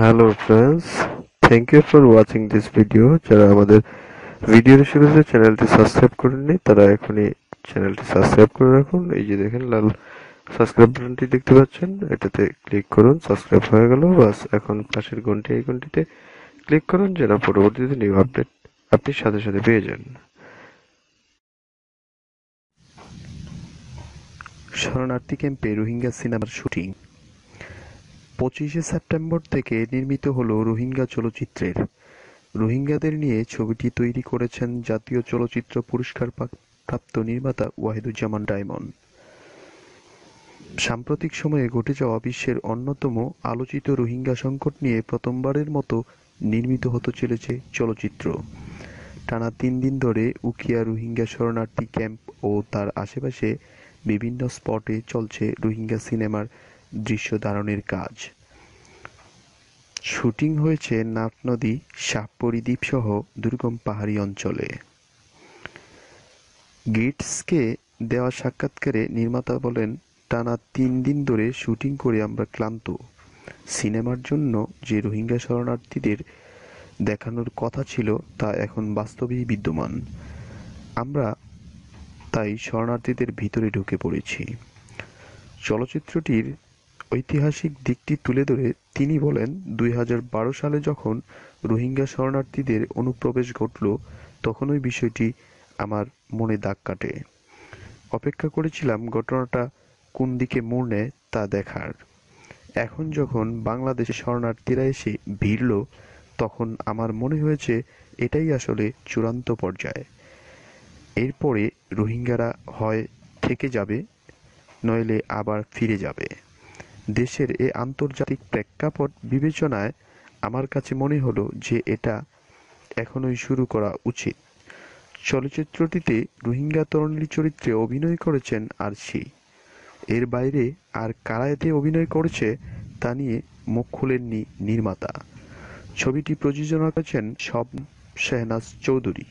Hello friends thank you for watching this video যারা আমাদের ভিডিওর শুরুতে চ্যানেলটি সাবস্ক্রাইব করেননি তারা এখনই চ্যানেলটি সাবস্ক্রাইব করে রাখুন এই যে দেখেন লাল সাবস্ক্রাইব বাটনটি দেখতে পাচ্ছেন এটাতে ক্লিক করুন সাবস্ক্রাইব হয়ে গেল বাস এখন পাশের ঘন্টি এই ঘন্টিতে ক্লিক করুন যেন পরবর্তীতে নিউ আপডেট আপনি সাথে সাথে পেয়ে যান শরণার্থী ক্যাম্পে রোহিঙ্গা সিনেমার শুটিং পঁচিশে সেপ্টেম্বর থেকে নির্মিত হল রোহিঙ্গা চলচ্চিত্রের রোহিঙ্গাদের নিয়ে ছবিটি তৈরি করেছেন জাতীয় চলচ্চিত্র পুরস্কার প্রাপ্ত নির্মাতা ওয়াহিদুজ্জামান ডায়মন্ড সাম্প্রতিক সময়ে ঘটে যাওয়া বিশ্বের অন্যতম আলোচিত রোহিঙ্গা সংকট নিয়ে প্রথমবারের মতো নির্মিত হতে চলেছে চলচ্চিত্র টানা তিন দিন ধরে উকিয়া রোহিঙ্গা শরণার্থী ক্যাম্প ও তার আশেপাশে বিভিন্ন স্পটে চলছে রোহিঙ্গা সিনেমার দৃশ্য ধারণের কাজ শুটিং হয়েছে নাফ নদী সাপরি সহ দুর্গম পাহাড়ি অঞ্চলে গেটসকে দেওয়া সাক্ষাৎকারে নির্মাতা বলেন টানা তিন দিন ধরে শুটিং করে আমরা ক্লান্ত সিনেমার জন্য যে রোহিঙ্গা শরণার্থীদের দেখানোর কথা ছিল তা এখন বাস্তবেই বিদ্যমান আমরা তাই শরণার্থীদের ভিতরে ঢুকে পড়েছি চলচ্চিত্রটির ঐতিহাসিক দিকটি তুলে ধরে তিনি বলেন, দুই সালে যখন রোহিঙ্গা শরণার্থীদের অনুপ্রবেশ ঘটল ওই বিষয়টি আমার মনে দাগ কাটে। অপেক্ষা করেছিলাম ঘটনাটা কোন দিকে মোড় নেয় তা দেখার। এখন যখন বাংলাদেশে শরণার্থীরা এসে ভিড়ল তখন আমার মনে হয়েছে এটাই আসলে চূড়ান্ত পর্যায়। এরপরে রোহিঙ্গারা হয় থেকে যাবে নইলে আবার ফিরে যাবে। দেশের এ আন্তর্জাতিক প্রেক্ষাপট বিবেচনায় আমার কাছে মনে হলো যে এটা এখনই শুরু করা উচিত চলচ্চিত্রটিতে রোহিঙ্গা তরুণী চরিত্রে অভিনয় করেছেন আর সি এর বাইরে আর কারায়েতে অভিনয় করেছে তা নিয়ে মুখ খুলেননি নির্মাতা ছবিটি প্রযোজনা করেছেন সব শেহনাজ চৌধুরী